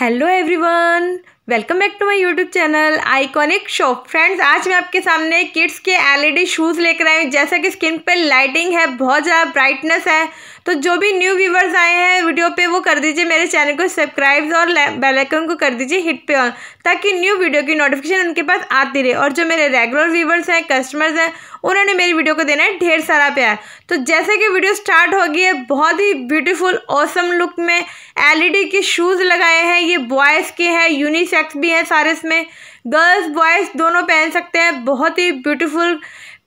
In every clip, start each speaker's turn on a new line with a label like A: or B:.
A: hello everyone welcome back to my YouTube channel iconic shop friends आज मैं आपके सामने किड्स के एलईडी शूज़ e लेकर आई हूँ जैसा कि स्किन पे लाइटिंग है बहुत ज़्यादा ब्राइटनेस है तो जो भी न्यू व्यूवर्स आए हैं वीडियो पे वो कर दीजिए मेरे चैनल को सब्सक्राइब और बेल आइकन को कर दीजिए हिट पे ऑन ताकि न्यू वीडियो की नोटिफिकेशन उनके पास आती रहे और जो मेरे रेगुलर व्यूवर्स हैं कस्टमर्स हैं उन्होंने मेरी वीडियो को देना है ढेर सारा प्यार तो जैसे कि वीडियो स्टार्ट होगी है बहुत ही ब्यूटीफुल ऑसम लुक में एलईडी e के शूज़ लगाए हैं ये बॉयज़ के हैं यूनिसेक्स भी हैं सारे इसमें गर्ल्स बॉयज़ दोनों पहन सकते हैं बहुत ही ब्यूटीफुल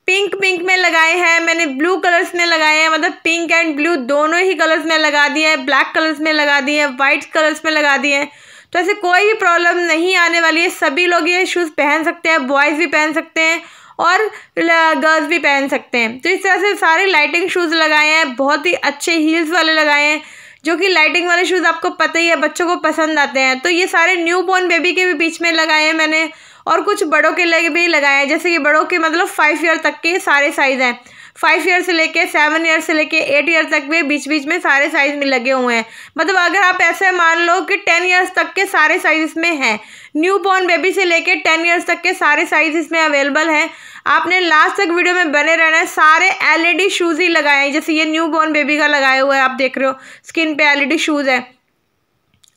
A: पिंक पिंक में लगाए हैं मैंने ब्लू कलर्स में लगाए हैं मतलब पिंक एंड ब्लू दोनों ही कलर्स में लगा दिए हैं ब्लैक कलर्स में लगा दिए हैं वाइट कलर्स में लगा दिए हैं तो ऐसे कोई भी प्रॉब्लम नहीं आने वाली है सभी लोग ये शूज़ पहन सकते हैं बॉयज़ भी पहन सकते हैं और गर्ल्स भी पहन सकते हैं तो इस तरह से सारे लाइटिंग शूज़ लगाए हैं बहुत ही अच्छे हील्स वाले लगाए हैं जो कि लाइटिंग वाले शूज़ आपको पता ही है बच्चों को पसंद आते हैं तो ये सारे न्यू बॉर्न बेबी के भी बीच में लगाए हैं मैंने और कुछ बड़ों के लिए भी लगाए हैं जैसे कि बड़ों के मतलब फाइव ईयर तक के सारे साइज़ हैं फाइव ईयर से लेके सेवन ईयर से लेके एट ईयर तक भी बीच बीच में सारे साइज़ में लगे हुए हैं मतलब अगर आप ऐसे मान लो कि टेन ईयर्स तक के सारे साइज़ इसमें हैं न्यू बॉर्न बेबी से लेके टेन ईयर्स तक के सारे साइज़ इसमें अवेलेबल हैं आपने लास्ट तक वीडियो में बने रहना है सारे एलईडी शूज़ e ही लगाए हैं जैसे ये न्यू बॉर्न बेबी का लगाए हुआ है आप देख रहे हो स्किन पे डी शूज़ है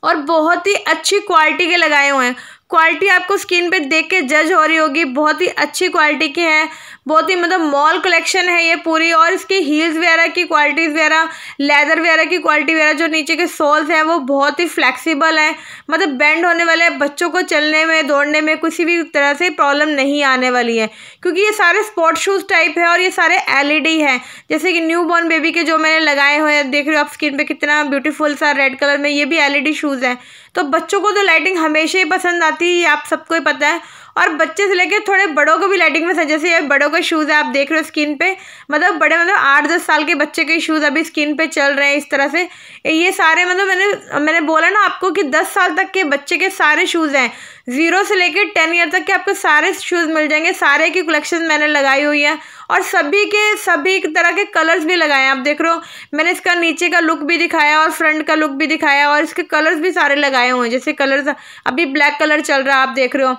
A: और बहुत ही अच्छी क्वालिटी के लगाए हुए हैं क्वालिटी आपको स्किन पे देख के जज हो रही होगी बहुत ही अच्छी क्वालिटी के हैं बहुत ही मतलब मॉल कलेक्शन है ये पूरी और इसकी हील्स वगैरह की क्वालिटीज़ वगैरह लेदर वगैरह की क्वालिटी वगैरह जो नीचे के सोल्स हैं वो बहुत ही फ्लेक्सिबल है मतलब बेंड होने वाले हैं बच्चों को चलने में दौड़ने में किसी भी तरह से प्रॉब्लम नहीं आने वाली है क्योंकि ये सारे स्पोर्ट शूज़ टाइप है और ये सारे एल है जैसे कि न्यू बॉर्न बेबी के जो मैंने लगाए हुए हैं देख रहे हो आप स्किन पर कितना ब्यूटीफुल सा रेड कलर में ये भी एल शूज़ हैं तो बच्चों को तो लाइटिंग हमेशा ही पसंद आती है आप सबको ही पता है और बच्चे से लेकर थोड़े बड़ों को भी लाइटिंग में जैसे ये बड़ों के शूज़ है आप देख रहे हो स्किन पे मतलब बड़े मतलब आठ दस साल के बच्चे के शूज़ अभी स्किन पे चल रहे हैं इस तरह से ये सारे मतलब मैंने मैंने बोला ना आपको कि दस साल तक के बच्चे के सारे शूज़ हैं ज़ीरो से लेकर टेन ईयर तक के आपको सारे शूज़ मिल जाएंगे सारे की कलेक्शन मैंने लगाई हुई है और सभी के सभी तरह के कलर्स भी लगाए हैं आप देख रहे हो मैंने इसका नीचे का लुक भी दिखाया और फ्रंट का लुक भी दिखाया और इसके कलर्स भी सारे लगाए हुए हैं जैसे कलर्स अभी ब्लैक कलर चल रहा है आप देख रहे हो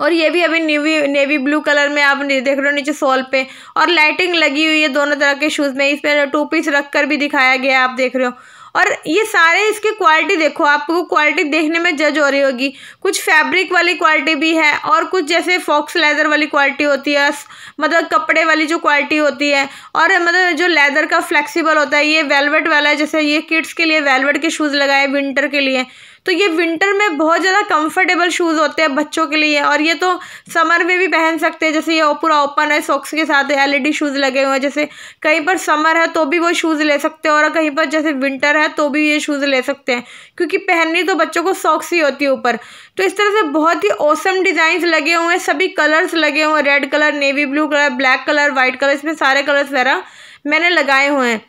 A: और ये भी अभी नेवी नेवी ब्लू कलर में आप देख रहे हो नीचे सॉल पे और लाइटिंग लगी हुई है दोनों तरह के शूज़ में इसमें टू पीस रख कर भी दिखाया गया आप देख रहे हो और ये सारे इसकी क्वालिटी देखो आपको क्वालिटी देखने में जज हो रही होगी कुछ फैब्रिक वाली क्वालिटी भी है और कुछ जैसे फॉक्स लेदर वाली क्वालिटी होती है मतलब कपड़े वाली जो क्वालिटी होती है और मतलब जो लेदर का फ्लेक्सिबल होता है ये वेलवेट वाला है जैसे ये किड्स के लिए वेलवेट के शूज़ लगाए विंटर के लिए तो ये विंटर में बहुत ज़्यादा कंफर्टेबल शूज़ होते हैं बच्चों के लिए और ये तो समर में भी पहन सकते हैं जैसे ये पूरा ओपन है सॉक्स के साथ एलईडी शूज़ लगे हुए हैं जैसे कहीं पर समर है तो भी वो शूज़ ले सकते हैं और कहीं पर जैसे विंटर है तो भी ये शूज़ ले सकते हैं क्योंकि पहननी तो बच्चों को सॉक्स ही होती है ऊपर तो इस तरह से बहुत ही ओसम डिज़ाइन लगे हुए हैं सभी कलर्स लगे हुए हैं red colour navy blue colour black colour white colour इसमें सारे कलर्स वगैरह मैंने लगाए हुए हैं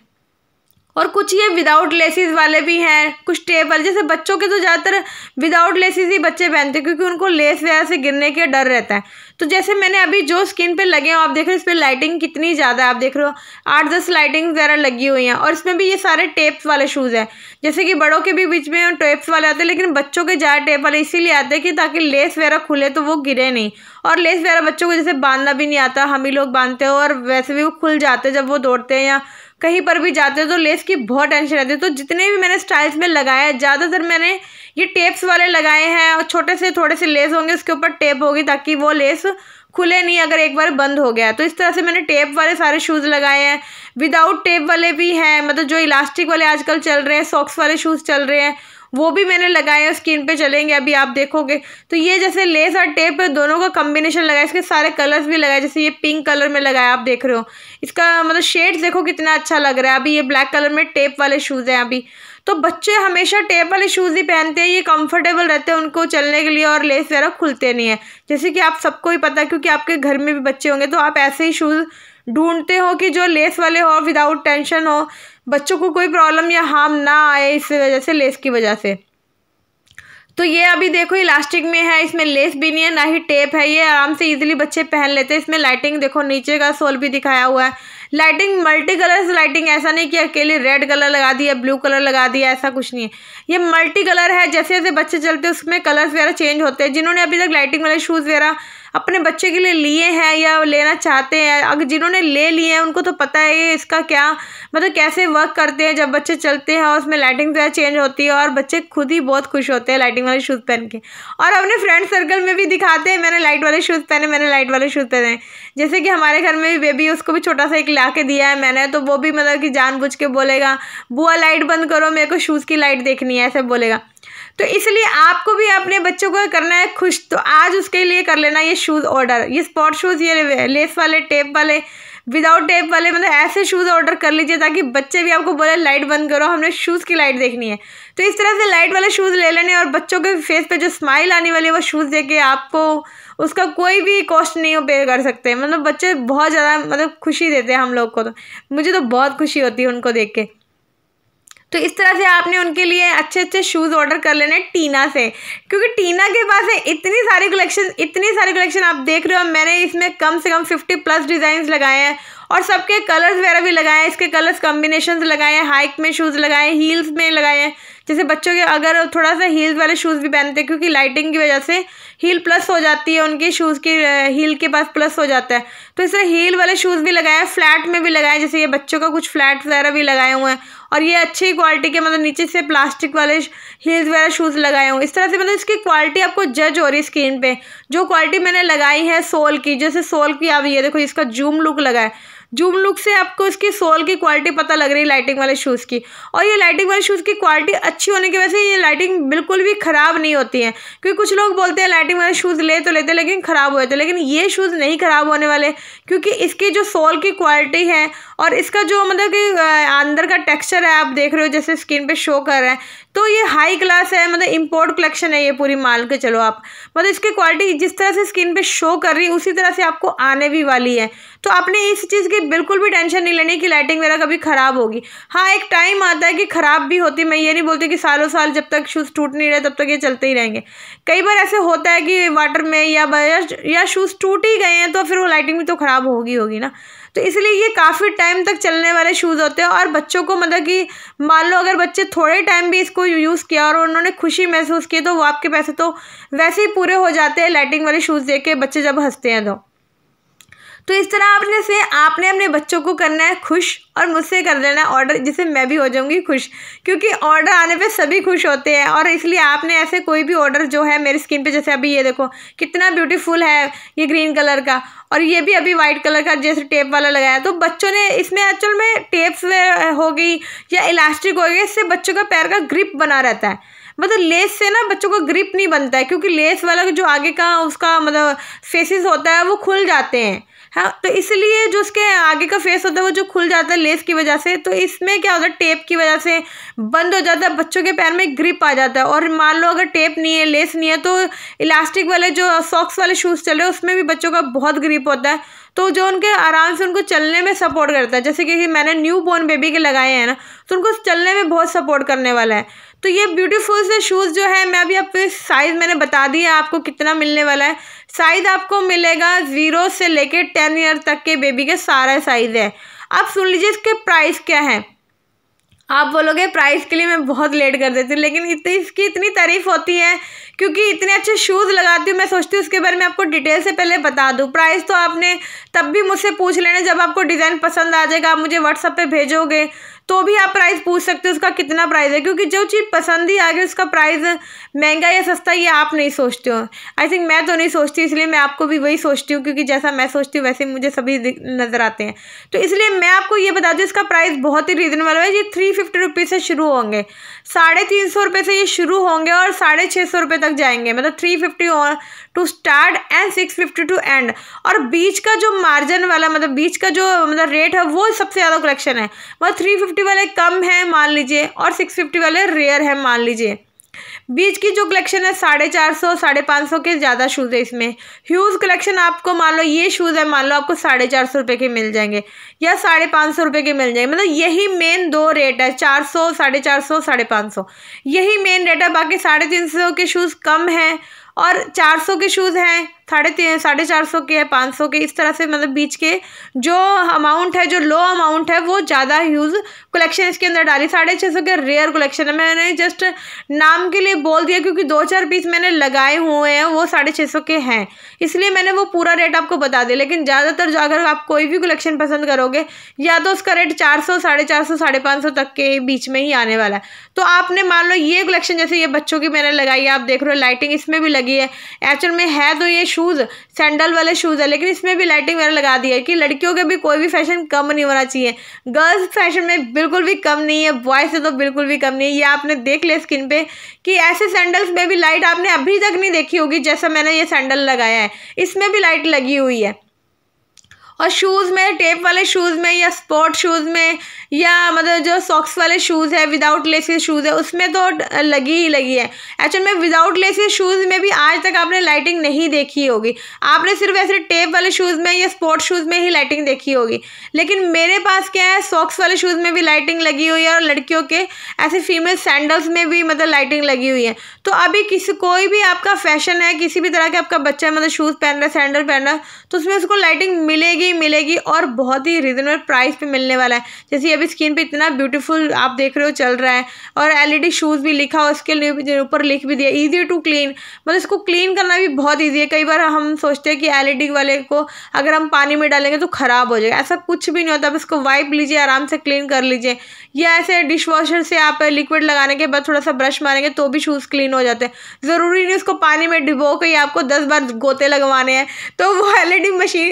A: और कुछ ये विदाउट लेसिस वाले भी हैं कुछ टेप वाले जैसे बच्चों के तो ज़्यादातर विदाउट लेसिस ही बच्चे पहनते हैं क्योंकि उनको लेस वगैरह से गिरने के डर रहता है तो जैसे मैंने अभी जो स्किन पे लगे हो आप देख रहे हो इस पर लाइटिंग कितनी ज़्यादा है आप देख रहे हो आठ दस लाइटिंग वगैरह लगी हुई हैं और इसमें भी ये सारे टेप्स वाले शूज़ हैं जैसे कि बड़ों के भी बीच में टेप्स वाले आते हैं लेकिन बच्चों के ज़्यादा टेप वाले इसीलिए आते हैं कि ताकि लेस वगैरह खुले तो वो गिरे नहीं और लेस वगैरह बच्चों को जैसे बांधना भी नहीं आता हम ही लोग बांधते हो और वैसे भी वो खुल जाते हैं जब वो दौड़ते हैं या कहीं पर भी जाते हो तो लेस की बहुत टेंशन रहती है तो जितने भी मैंने स्टाइल्स में लगाए हैं ज़्यादातर मैंने ये टेप्स वाले लगाए हैं और छोटे से थोड़े से लेस होंगे उसके ऊपर टेप होगी ताकि वो लेस खुले नहीं अगर एक बार बंद हो गया तो इस तरह से मैंने टेप वाले सारे शूज़ लगाए हैं विदाउट टेप वाले भी हैं मतलब जो इलास्टिक वाले आजकल चल रहे हैं सॉक्स वाले शूज़ चल रहे हैं वो भी मैंने लगाया स्किन पे चलेंगे अभी आप देखोगे तो ये जैसे लेस और टेप दोनों का कम्बिनेशन लगाया इसके सारे कलर्स भी लगाए जैसे ये पिंक कलर में लगाया आप देख रहे हो इसका मतलब शेड्स देखो कितना अच्छा लग रहा है अभी ये ब्लैक कलर में टेप वाले शूज़ हैं अभी तो बच्चे हमेशा टेप वाले शूज़ ही पहनते हैं ये कंफर्टेबल रहते हैं उनको चलने के लिए और लेस वगैरह खुलते नहीं है जैसे कि आप सबको ही पता है क्योंकि आपके घर में भी बच्चे होंगे तो आप ऐसे ही शूज़ ढूंढते हो कि जो लेस वाले हो विदाउट टेंशन हो बच्चों को कोई प्रॉब्लम या हार्म ना आए इस वजह से लेस की वजह से तो ये अभी देखो इलास्टिक में है इसमें लेस भी नहीं है ना ही टेप है ये आराम से इजीली बच्चे पहन लेते हैं इसमें लाइटिंग देखो नीचे का सोल भी दिखाया हुआ है लाइटिंग मल्टी कलर लाइटिंग ऐसा नहीं कि अकेले रेड कलर लगा दिया ब्लू कलर लगा दिया ऐसा कुछ नहीं है ये मल्टी कलर है जैसे जैसे बच्चे चलते हैं उसमें कलर्स वगैरह चेंज होते हैं जिन्होंने अभी तक लाइटिंग वाले शूज़ वगैरह अपने बच्चे के लिए लिए हैं या लेना चाहते हैं अगर जिन्होंने ले लिए हैं उनको तो पता है इसका क्या मतलब कैसे वर्क करते हैं जब बच्चे चलते हैं और उसमें लाइटिंग जो है चेंज होती है और बच्चे खुद ही बहुत खुश होते हैं लाइटिंग वाले शूज़ पहन के और अपने फ्रेंड सर्कल में भी दिखाते हैं मैंने लाइट वाले शूज़ पहने मैंने लाइट वाले शूज़ पहने जैसे कि हमारे घर में भी बेबी उसको भी छोटा सा एक ला के दिया है मैंने तो वो भी मतलब कि जानबूझ के बोलेगा बुआ लाइट बंद करो मेरे को शूज़ की लाइट देखनी है ऐसे बोलेगा तो इसलिए आपको भी अपने बच्चों को करना है खुश तो आज उसके लिए कर लेना ये शूज़ ऑर्डर ये स्पोर्ट शूज़ ये लेस वाले टेप वाले विदाउट टेप वाले मतलब ऐसे शूज़ ऑर्डर कर लीजिए ताकि बच्चे भी आपको बोले लाइट बंद करो हमने शूज़ की लाइट देखनी है तो इस तरह से लाइट वाले शूज़ ले लेने और बच्चों के फेस पे जो स्माइल आने वाली है वो शूज़ दे के आपको उसका कोई भी कॉस्ट नहीं पे कर सकते मतलब बच्चे बहुत ज़्यादा मतलब खुशी देते हैं हम लोग को तो मुझे तो बहुत खुशी होती है उनको देख के तो इस तरह से आपने उनके लिए अच्छे अच्छे शूज़ ऑर्डर कर लेने टीना से क्योंकि टीना के पास है इतनी सारी कलेक्शन इतनी सारी कलेक्शन आप देख रहे हो मैंने इसमें कम से कम फिफ्टी प्लस डिज़ाइंस लगाए हैं और सबके कलर्स वगैरह भी लगाए हैं इसके कलर्स कॉम्बिनेशन लगाए हैं हाइक में शूज़ लगाए हैं हील्स में लगाए हैं जैसे बच्चों के अगर थोड़ा सा हील्स वाले शूज़ भी पहनते हैं क्योंकि लाइटिंग की वजह से हील प्लस हो जाती है उनके शूज़ के हील के पास प्लस हो जाता है तो इस तरह हील वाले शूज़ भी लगाए हैं फ्लैट में भी लगाए जैसे ये बच्चों का कुछ फ्लैट वगैरह भी लगाए हुए हैं और ये अच्छी क्वालिटी के मतलब नीचे से प्लास्टिक वाले हील्स वगैरह शूज़ लगाए हूँ इस तरह से मतलब इसकी क्वालिटी आपको जज हो रही है स्क्रीन पे जो क्वालिटी मैंने लगाई है सोल की जैसे सोल की आप ये देखो इसका जूम लुक लगाए जूम लुक से आपको इसकी सोल की क्वालिटी पता लग रही है लाइटिंग वाले शूज़ की और ये लाइटिंग वाले शूज़ की क्वालिटी अच्छी होने की वजह से ये लाइटिंग बिल्कुल भी ख़राब नहीं होती है क्योंकि कुछ लोग बोलते हैं लाइटिंग वाले शूज़ ले तो लेते लेकिन ख़राब हो जाते लेकिन ये शूज़ नहीं ख़राब होने वाले क्योंकि इसकी जो सोल की क्वालिटी है और इसका जो मतलब कि अंदर का टेक्स्चर है आप देख रहे हो जैसे स्किन पर शो कर रहे हैं तो ये हाई क्लास है मतलब इम्पोर्ट कलेक्शन है ये पूरी माल के चलो आप मतलब इसकी क्वालिटी जिस तरह से स्किन पर शो कर रही उसी तरह से आपको आने भी वाली है तो आपने इस चीज़ की बिल्कुल भी टेंशन नहीं लेनी कि लाइटिंग वगैरह कभी ख़राब होगी हाँ एक टाइम आता है कि ख़राब भी होती मैं ये नहीं बोलती कि सालों साल जब तक शूज़ टूट नहीं रहे तब तक ये चलते ही रहेंगे कई बार ऐसे होता है कि वाटर में या या शूज़ टूट ही गए हैं तो फिर वो लाइटिंग भी तो ख़राब होगी होगी ना तो इसलिए ये काफ़ी टाइम तक चलने वाले शूज़ होते हैं और बच्चों को मतलब कि मान लो अगर बच्चे थोड़े टाइम भी इसको यूज़ किया और उन्होंने खुशी महसूस की तो वो आपके पैसे तो वैसे ही पूरे हो जाते हैं लाइटिंग वाले शूज़ देख के बच्चे जब हंसते हैं तो तो इस तरह आपने से आपने अपने बच्चों को करना है खुश और मुझसे कर लेना है ऑर्डर जिससे मैं भी हो जाऊंगी खुश क्योंकि ऑर्डर आने पे सभी खुश होते हैं और इसलिए आपने ऐसे कोई भी ऑर्डर जो है मेरी स्किन पे जैसे अभी ये देखो कितना ब्यूटीफुल है ये ग्रीन कलर का और ये भी अभी वाइट कलर का जैसे टेप वाला लगाया तो बच्चों ने इसमें एक्चुअल में टेप्स हो गई या इलास्टिक हो गई इससे बच्चों का पैर का ग्रिप बना रहता है मतलब लेस से ना बच्चों का ग्रिप नहीं बनता है क्योंकि लेस वाला जो आगे का उसका मतलब फेसिस होता है वो खुल जाते हैं हाँ तो इसलिए जो उसके आगे का फेस होता है वो जो खुल जाता है लेस की वजह से तो इसमें क्या होता है टेप की वजह से बंद हो जाता है बच्चों के पैर में ग्रिप आ जाता है और मान लो अगर टेप नहीं है लेस नहीं है तो इलास्टिक वाले जो सॉक्स वाले शूज़ चल रहे हैं उसमें भी बच्चों का बहुत ग्रिप होता है तो जो उनके आराम से उनको चलने में सपोर्ट करता है जैसे कि मैंने न्यू बॉर्न बेबी के लगाए हैं ना तो उनको चलने में बहुत सपोर्ट करने वाला है तो ये ब्यूटीफुल से शूज़ जो है मैं अभी आपको साइज़ मैंने बता दिया आपको कितना मिलने वाला है साइज़ आपको मिलेगा ज़ीरो से लेके टेन ईयर तक के बेबी के सारा साइज़ है आप सुन लीजिए इसके प्राइस क्या है आप बोलोगे प्राइस के लिए मैं बहुत लेट कर देती हूँ लेकिन इतनी इसकी इतनी तारीफ़ होती है क्योंकि इतने अच्छे शूज़ लगाती हूँ मैं सोचती हूँ उसके बारे में आपको डिटेल से पहले बता दूँ प्राइस तो आपने तब भी मुझसे पूछ लेना जब आपको डिज़ाइन पसंद आ जाएगा आप मुझे व्हाट्सअप पे भेजोगे तो भी आप प्राइस पूछ सकते हो उसका कितना प्राइस है क्योंकि जो चीज़ पसंद ही आ गई उसका प्राइस महंगा या सस्ता ये आप नहीं सोचते हो आई थिंक मैं तो नहीं सोचती इसलिए मैं आपको भी वही सोचती हूँ क्योंकि जैसा मैं सोचती हूँ वैसे मुझे सभी नज़र आते हैं तो इसलिए मैं आपको ये बता दूँ इसका प्राइस बहुत ही रीज़नेबल है ये थ्री फिफ्टी रुपीज़ से शुरू होंगे साढ़े तीन सौ रुपये से ये शुरू होंगे और साढ़े छः सौ रुपये तक जाएंगे मतलब थ्री फिफ्टी और to start and six fifty to and और बीच का जो मार्जिन वाला मतलब बीच का जो मतलब रेट है वो सबसे ज़्यादा कलेक्शन है मतलब थ्री फिफ्टी वाले कम है मान लीजिए और सिक्स फिफ्टी वाले रेयर है मान लीजिए बीच की जो कलेक्शन है साढ़े चार सौ साढ़े पाँच सौ के ज़्यादा शूज़ है इसमें ह्यूज कलेक्शन आपको मान लो ये शूज़ है मान लो आपको साढ़े चार सौ रुपये के मिल जाएंगे या साढ़े पाँच सौ रुपये के मिल जाएंगे मतलब यही मेन दो रेट है चार सौ साढ़े चार सौ साढ़े पाँच सौ यही मेन रेट है बाकी साढ़े तीन सौ के शूज़ कम हैं और 400 के शूज़ हैं साढ़े तीन साढ़े चार सौ के पाँच सौ के इस तरह से मतलब बीच के जो अमाउंट है जो लो अमाउंट है वो ज़्यादा यूज़ कलेक्शन इसके अंदर डाली साढ़े छः सौ के रेयर कलेक्शन है मैंने जस्ट नाम के लिए बोल दिया क्योंकि दो चार पीस मैंने लगाए हुए हैं वो साढ़े छः सौ के हैं इसलिए मैंने वो पूरा रेट आपको बता दिया लेकिन ज़्यादातर जो अगर आप कोई भी कलेक्शन पसंद करोगे या तो उसका रेट चार सौ साढ़े चार सौ साढ़े पाँच सौ तक के बीच में ही आने वाला है तो आपने मान लो ये कलेक्शन जैसे ये बच्चों की मैंने लगाई है आप देख रहे हो लाइटिंग इसमें भी लगी है एक्चुअल में है तो ये शूज़ सैंडल वाले शूज़ है लेकिन इसमें भी लाइटिंग वगैरह लगा दी है कि लड़कियों के भी कोई भी फैशन कम नहीं होना चाहिए गर्ल्स फैशन में बिल्कुल भी कम नहीं है बॉयज़ से तो बिल्कुल भी कम नहीं है ये आपने देख लिया स्किन पे कि ऐसे सैंडल्स में भी लाइट आपने अभी तक नहीं देखी होगी जैसा मैंने ये सैंडल लगाया है इसमें भी लाइट लगी हुई है और शूज़ में टेप वाले शूज़ में या स्पोर्ट शूज़ में या मतलब जो सॉक्स वाले शूज़ है विदाउट लेसेस शूज़ है उसमें तो लगी ही लगी है एक्चुअल में विदाउट लेसेस शूज़ में भी आज तक आपने लाइटिंग नहीं देखी होगी आपने सिर्फ ऐसे टेप वाले शूज़ में या स्पोर्ट शूज़ में ही लाइटिंग देखी होगी लेकिन मेरे पास क्या है सॉक्स वाले शूज़ में भी लाइटिंग लगी हुई है और लड़कियों के ऐसे फीमेल सैंडल्स में भी मतलब लाइटिंग लगी हुई है तो अभी किसी कोई भी आपका फैशन है किसी भी तरह के आपका बच्चा मतलब शूज़ पहन रहा है सैंडल पहन रहा है तो उसमें उसको लाइटिंग मिलेगी महंगी मिलेगी और बहुत ही रिजनेबल प्राइस पे मिलने वाला है जैसे अभी स्किन पे इतना ब्यूटीफुल आप देख रहे हो चल रहा है और एलईडी शूज़ भी लिखा और इसके ऊपर लिख भी दिया इजी टू क्लीन मतलब इसको क्लीन करना भी बहुत ईजी है कई बार हम सोचते हैं कि एल वाले को अगर हम पानी में डालेंगे तो ख़राब हो जाएगा ऐसा कुछ भी नहीं होता आप इसको वाइप लीजिए आराम से क्लीन कर लीजिए या ऐसे डिश वॉशर से आप लिक्विड लगाने के बाद थोड़ा सा ब्रश मारेंगे तो भी शूज़ क्लीन हो जाते हैं ज़रूरी नहीं उसको पानी में डिबो के आपको दस बार गोते लगवाने हैं तो वो एल मशीन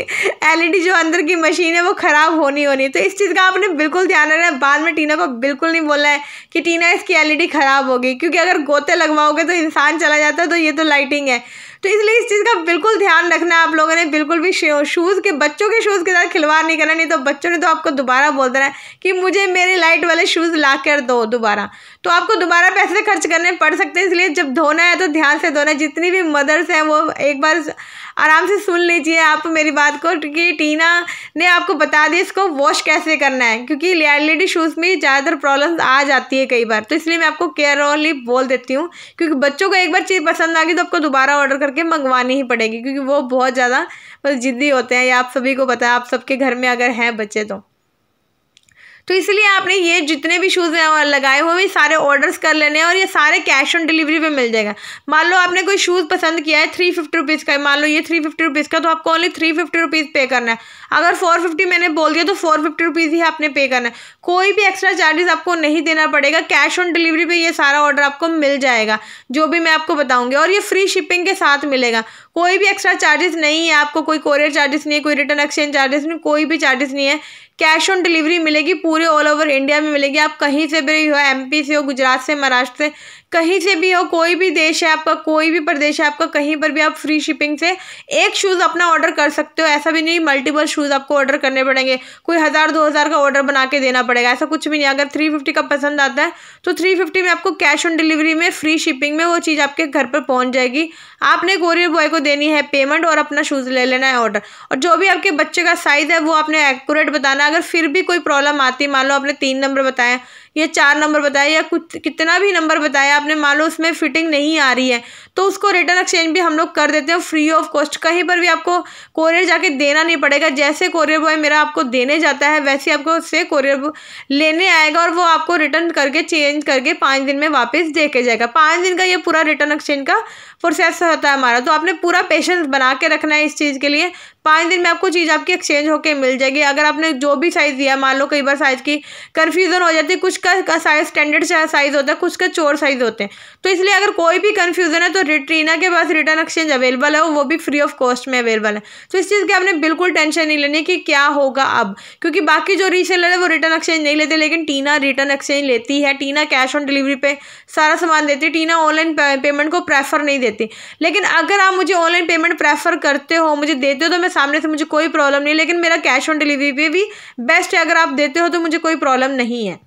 A: एल जो अंदर की मशीन है वो ख़राब होनी होनी तो इस चीज़ का आपने बिल्कुल ध्यान रखना है बाद में टीना को बिल्कुल नहीं बोलना है कि टीना इसकी एलईडी e ख़राब होगी क्योंकि अगर गोते लगवाओगे तो इंसान चला जाता है तो ये तो लाइटिंग है तो इसलिए इस चीज़ का बिल्कुल ध्यान रखना आप लोगों ने बिल्कुल भी शूज़ के बच्चों के शूज़ के साथ खिलवाड़ नहीं करना नहीं तो बच्चों ने तो आपको दोबारा बोल देना है कि मुझे मेरे लाइट वाले शूज़ ला कर दो दोबारा तो आपको दोबारा पैसे खर्च करने पड़ सकते हैं इसलिए जब धोना है तो ध्यान से धोना जितनी भी मदर्स हैं वो एक बार आराम से सुन लीजिए आप मेरी बात को क्योंकि टीना ने आपको बता दिया इसको वॉश कैसे करना है क्योंकि लेडी शूज़ में ज़्यादातर प्रॉब्लम्स आ जाती है कई बार तो इसलिए मैं आपको केयरली बोल देती हूँ क्योंकि बच्चों को एक बार चीज़ पसंद आ गई तो आपको दोबारा ऑर्डर करके मंगवानी ही पड़ेगी क्योंकि वो बहुत ज़्यादा बस मतलब ज़िद्दी होते हैं या आप सभी को पता आप सबके घर में अगर हैं बच्चे तो तो इसलिए आपने ये जितने भी शूज़ लगाए हुए हैं सारे ऑर्डर्स कर लेने हैं और ये सारे कैश ऑन डिलीवरी पे मिल जाएगा मान लो आपने कोई शूज़ पसंद किया है थ्री फिफ्टी रुपीज़ का मान लो ये थ्री फिफ्टी रुपीज़ का तो आपको ओनली थ्री फिफ्टी रुपीज़ पे करना है अगर फोर फिफ्टी मैंने बोल दिया तो फोर फिफ्टी रुपीज़ ही आपने पे करना है कोई भी एक्स्ट्रा चार्जेस आपको नहीं देना पड़ेगा कैश ऑन डिलीवरी पर यह सारा ऑर्डर आपको मिल जाएगा जो भी मैं आपको बताऊँगी और ये फ्री शिपिंग के साथ मिलेगा कोई भी एक्स्ट्रा चार्जेस नहीं है आपको कोई कोरियर चार्जेस नहीं है कोई रिटर्न एक्सचेंज चार्जेस नहीं कोई भी चार्जेस नहीं है कैश ऑन डिलीवरी मिलेगी पूरे ऑल ओवर इंडिया में मिलेगी आप कहीं से भी हो एमपी से हो गुजरात से महाराष्ट्र से कहीं से भी हो कोई भी देश है आपका कोई भी प्रदेश है आपका कहीं पर भी आप फ्री शिपिंग से एक शूज़ अपना ऑर्डर कर सकते हो ऐसा भी नहीं मल्टीपल शूज़ आपको ऑर्डर करने पड़ेंगे कोई हज़ार दो हज़ार का ऑर्डर बना के देना पड़ेगा ऐसा कुछ भी नहीं अगर थ्री फिफ्टी का पसंद आता है तो थ्री फिफ्टी में आपको कैश ऑन डिलीवरी में फ्री शिपिंग में वो चीज़ आपके घर पर पहुँच जाएगी आपने कोरियर बॉय को देनी है पेमेंट और अपना शूज़ ले लेना है ऑर्डर और जो भी आपके बच्चे का साइज़ है वो आपने एक्यूरेट बताना अगर फिर भी कोई प्रॉब्लम आती मान लो आपने तीन नंबर बताया ये चार नंबर बताया या कुछ कितना भी नंबर बताया आपने मान लो उसमें फिटिंग नहीं आ रही है तो उसको रिटर्न एक्सचेंज भी हम लोग कर देते हैं फ्री ऑफ कॉस्ट कहीं पर भी आपको कोरियर जाके देना नहीं पड़ेगा जैसे कोरियर बॉय मेरा आपको देने जाता है वैसे आपको उससे कोरियर लेने आएगा और वो आपको रिटर्न करके चेंज करके पाँच दिन में वापस दे जाएगा पाँच दिन का ये पूरा रिटर्न एक्सचेंज का प्रोसेस होता है हमारा तो आपने पूरा पेशेंस बना के रखना है इस चीज़ के लिए पाँच दिन में आपको चीज़ आपकी एक्सचेंज होकर मिल जाएगी अगर आपने जो भी साइज़ दिया मान लो कई बार साइज़ की कन्फ्यूज़न हो जाती है कुछ का, का साइज़ स्टैंडर्ड साइज़ होता है कुछ का चोर साइज़ होते हैं तो इसलिए अगर कोई भी कन्फ्यूज़न है तो रिट्रीना के पास रिटर्न एक्सचेंज अवेलेबल है वो भी फ्री ऑफ कॉस्ट में अवेलेबल है तो इस चीज़ की आपने बिल्कुल टेंशन नहीं लेनी कि क्या होगा अब क्योंकि बाकी जो रीसेलर है वो रिटर्न एक्सचेंज नहीं लेते लेकिन टीना रिटर्न एक्सचेंज लेती है टीना कैश ऑन डिलीवरी पे सारा सामान देती है टीना ऑनलाइन पेमेंट को प्रेफर नहीं देती देती लेकिन अगर आप मुझे ऑनलाइन पेमेंट प्रेफर करते हो मुझे देते हो तो मैं सामने से मुझे कोई प्रॉब्लम नहीं लेकिन मेरा कैश ऑन डिलीवरी पे भी बेस्ट है अगर आप देते हो तो मुझे कोई प्रॉब्लम नहीं है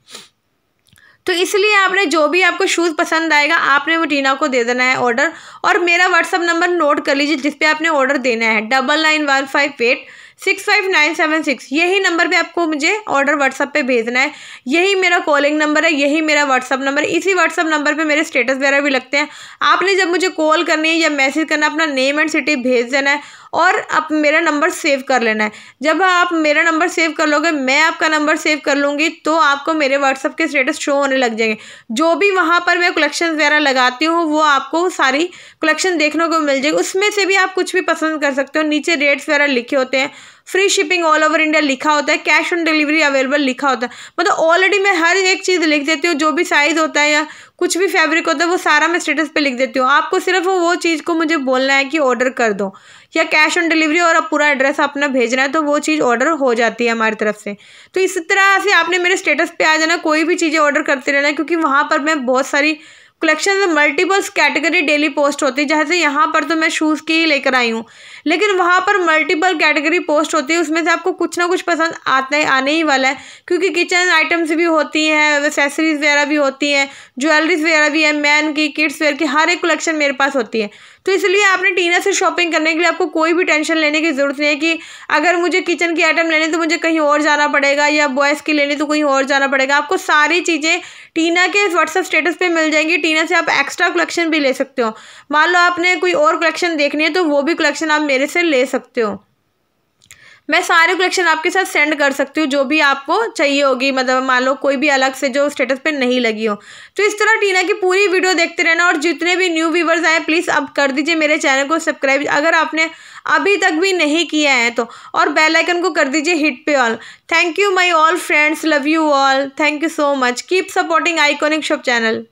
A: तो इसलिए आपने जो भी आपको शूज़ पसंद आएगा आपने वो टीना को दे देना है ऑर्डर और मेरा व्हाट्सअप नंबर नोट कर लीजिए जिसपे आपने ऑर्डर देना है double nine one five eight six five nine seven six यही नंबर पे आपको मुझे ऑर्डर व्हाट्सअप पे भेजना है यही मेरा कॉलिंग नंबर है यही मेरा व्हाट्सअप नंबर इसी व्हाट्सअप नंबर पे मेरे स्टेटस वगैरह भी लगते हैं आपने जब मुझे कॉल करनी है या मैसेज करना अपना नेम एंड सिटी भेज देना है और आप मेरा नंबर सेव कर लेना है जब आप मेरा नंबर सेव कर लोगे मैं आपका नंबर सेव कर लूँगी तो आपको मेरे व्हाट्सअप के स्टेटस शो होने लग जाएंगे जो भी वहाँ पर मैं कलेक्शन वगैरह लगाती हूँ वो आपको सारी कलेक्शन देखने को मिल जाएगी उसमें से भी आप कुछ भी पसंद कर सकते हो नीचे रेट्स वगैरह लिखे होते हैं free shipping all over India लिखा होता है कैश ऑन डिलीवरी अवेलेबल लिखा होता है मतलब ऑलरेडी मैं हर एक चीज़ लिख देती हूँ जो भी साइज़ होता है या कुछ भी फैब्रिक होता है वो सारा मैं स्टेटस पे लिख देती हूँ आपको सिर्फ वो चीज़ को मुझे बोलना है कि ऑर्डर कर दो या कैश ऑन डिलीवरी और अब पूरा एड्रेस अपना भेजना है तो वो चीज़ ऑर्डर हो जाती है हमारी तरफ से तो इस तरह से आपने मेरे स्टेटस पे आ जाना कोई भी चीज़ें ऑर्डर करते रहना क्योंकि वहाँ पर मैं बहुत सारी collection multiples category daily post होती है जैसे यहाँ पर तो मैं शूज़ की ही लेकर आई हूँ लेकिन वहाँ पर मल्टीपल कैटेगरी पोस्ट होती है उसमें से आपको कुछ ना कुछ पसंद आता है आने ही वाला है क्योंकि किचन आइटम्स भी होती हैं एसेसरीज़ वगैरह भी होती हैं ज्वेलरीज वगैरह भी है मैन की किड्स वेयर की हर एक कलेक्शन मेरे पास होती है तो इसलिए आपने टीना से शॉपिंग करने के लिए आपको कोई भी टेंशन लेने की ज़रूरत नहीं है कि अगर मुझे किचन की आइटम लेने तो मुझे कहीं और जाना पड़ेगा या बॉयज़ की लेनी तो कहीं और जाना पड़ेगा आपको सारी चीज़ें टीना के व्हाट्सअप स्टेटस पे मिल जाएंगी टीना से आप एक्स्ट्रा कलेक्शन भी ले सकते हो मान लो आपने कोई और कलेक्शन देखनी है तो वो भी कलेक्शन आप मेरे से ले सकते हो मैं सारे कलेक्शन आपके साथ सेंड कर सकती हूँ जो भी आपको चाहिए होगी मतलब मान लो कोई भी अलग से जो स्टेटस पे नहीं लगी हो तो इस तरह टीना की पूरी वीडियो देखते रहना और जितने भी न्यू व्यूवर्स आए प्लीज़ अब कर दीजिए मेरे चैनल को सब्सक्राइब अगर आपने अभी तक भी नहीं किया है तो और बेल आइकन को कर दीजिए हिट पे all thank you my all friends love you all thank you so much keep supporting iconic shop channel